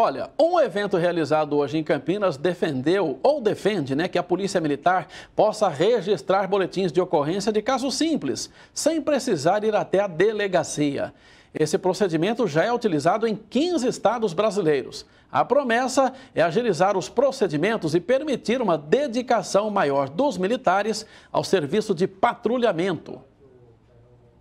Olha, um evento realizado hoje em Campinas defendeu ou defende né, que a Polícia Militar possa registrar boletins de ocorrência de casos simples, sem precisar ir até a delegacia. Esse procedimento já é utilizado em 15 estados brasileiros. A promessa é agilizar os procedimentos e permitir uma dedicação maior dos militares ao serviço de patrulhamento.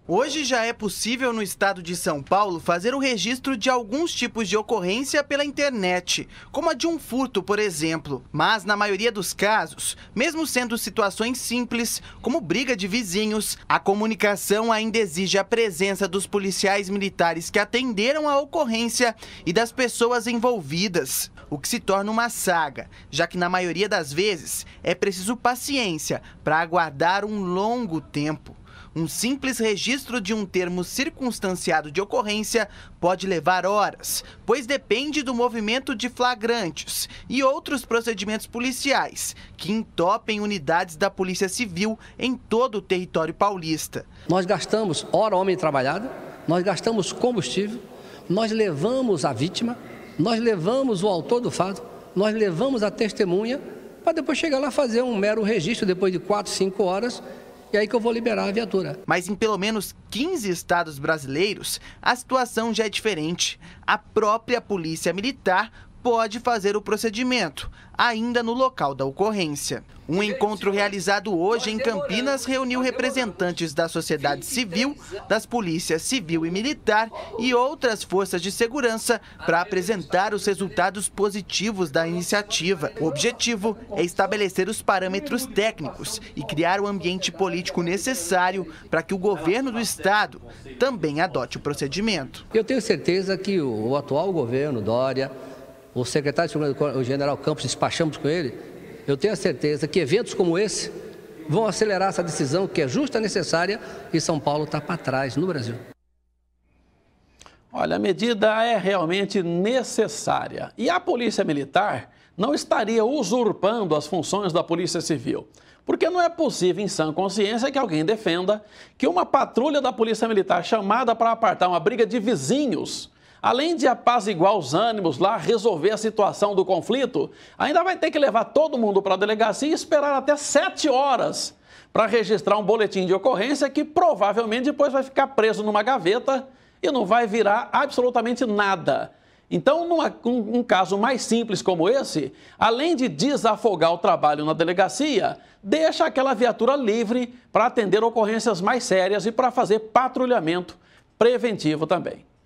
Hoje já é possível no estado de São Paulo fazer o registro de alguns tipos de ocorrência pela internet, como a de um furto, por exemplo. Mas na maioria dos casos, mesmo sendo situações simples, como briga de vizinhos, a comunicação ainda exige a presença dos policiais militares que atenderam a ocorrência e das pessoas envolvidas, o que se torna uma saga, já que na maioria das vezes é preciso paciência para aguardar um longo tempo um simples registro de um termo circunstanciado de ocorrência pode levar horas, pois depende do movimento de flagrantes e outros procedimentos policiais que entopem unidades da Polícia Civil em todo o território paulista. Nós gastamos hora homem trabalhada, nós gastamos combustível, nós levamos a vítima, nós levamos o autor do fato, nós levamos a testemunha para depois chegar lá fazer um mero registro depois de quatro, cinco horas e aí que eu vou liberar a viatura. Mas em pelo menos 15 estados brasileiros, a situação já é diferente. A própria Polícia Militar pode fazer o procedimento, ainda no local da ocorrência. Um encontro realizado hoje em Campinas reuniu representantes da sociedade civil, das polícias civil e militar e outras forças de segurança para apresentar os resultados positivos da iniciativa. O objetivo é estabelecer os parâmetros técnicos e criar o ambiente político necessário para que o governo do estado também adote o procedimento. Eu tenho certeza que o atual governo Dória o secretário de Segurança, o general Campos, despachamos com ele, eu tenho a certeza que eventos como esse vão acelerar essa decisão que é justa, e necessária e São Paulo está para trás no Brasil. Olha, a medida é realmente necessária e a Polícia Militar não estaria usurpando as funções da Polícia Civil. Porque não é possível, em sã consciência, que alguém defenda que uma patrulha da Polícia Militar chamada para apartar uma briga de vizinhos além de apaziguar os ânimos lá, resolver a situação do conflito, ainda vai ter que levar todo mundo para a delegacia e esperar até sete horas para registrar um boletim de ocorrência que provavelmente depois vai ficar preso numa gaveta e não vai virar absolutamente nada. Então, num um, um caso mais simples como esse, além de desafogar o trabalho na delegacia, deixa aquela viatura livre para atender ocorrências mais sérias e para fazer patrulhamento preventivo também.